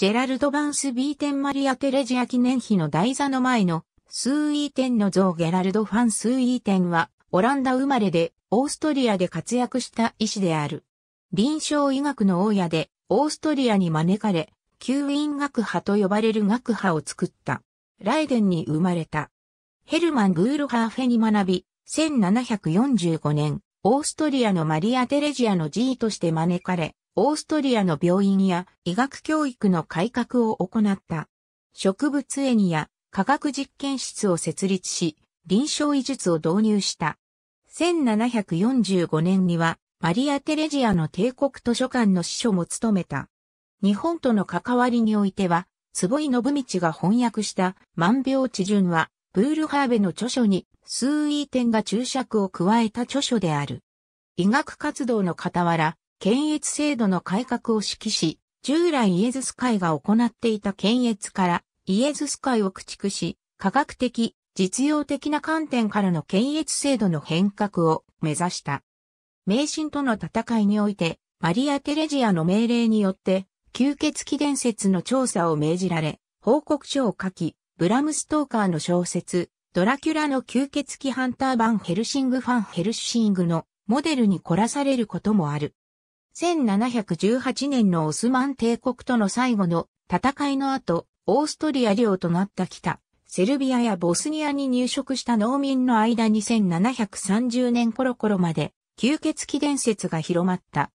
ジェラルド・バンス・ビーテン・マリア・テレジア記念碑の台座の前のスーイーテンの像ゲラルド・ファン・スーイーテンはオランダ生まれでオーストリアで活躍した医師である。臨床医学の大家でオーストリアに招かれ、吸引学派と呼ばれる学派を作った。ライデンに生まれた。ヘルマン・グールハーフェに学び、1745年、オーストリアのマリア・テレジアの G として招かれ、オーストリアの病院や医学教育の改革を行った。植物園や科学実験室を設立し、臨床医術を導入した。1745年には、マリア・テレジアの帝国図書館の司書も務めた。日本との関わりにおいては、坪井信道が翻訳した万病地順は、ブールハーベの著書に数位点が注釈を加えた著書である。医学活動の傍ら、検閲制度の改革を指揮し、従来イエズス会が行っていた検閲からイエズス会を駆逐し、科学的、実用的な観点からの検閲制度の変革を目指した。迷信との戦いにおいて、マリア・テレジアの命令によって、吸血鬼伝説の調査を命じられ、報告書を書き、ブラム・ストーカーの小説、ドラキュラの吸血鬼ハンター版ヘルシング・ファン・ヘルシングのモデルに凝らされることもある。1718年のオスマン帝国との最後の戦いの後、オーストリア領となった北、セルビアやボスニアに入植した農民の間に1730年頃頃まで、吸血鬼伝説が広まった。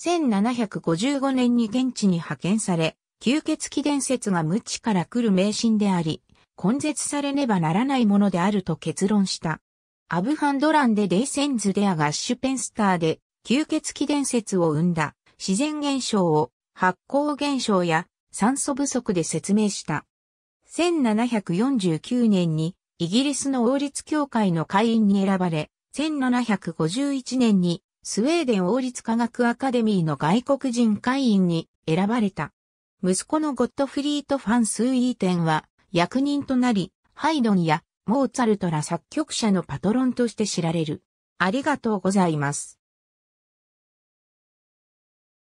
1755年に現地に派遣され、吸血鬼伝説が無知から来る迷信であり、根絶されねばならないものであると結論した。アブハンドランでレイセンズデアガッシュペンスターで吸血鬼伝説を生んだ自然現象を発光現象や酸素不足で説明した。1749年にイギリスの王立協会の会員に選ばれ、1751年にスウェーデン王立科学アカデミーの外国人会員に選ばれた。息子のゴッドフリート・ファン・スーイーテンは役人となり、ハイドンやモーツァルトら作曲者のパトロンとして知られる。ありがとうございます。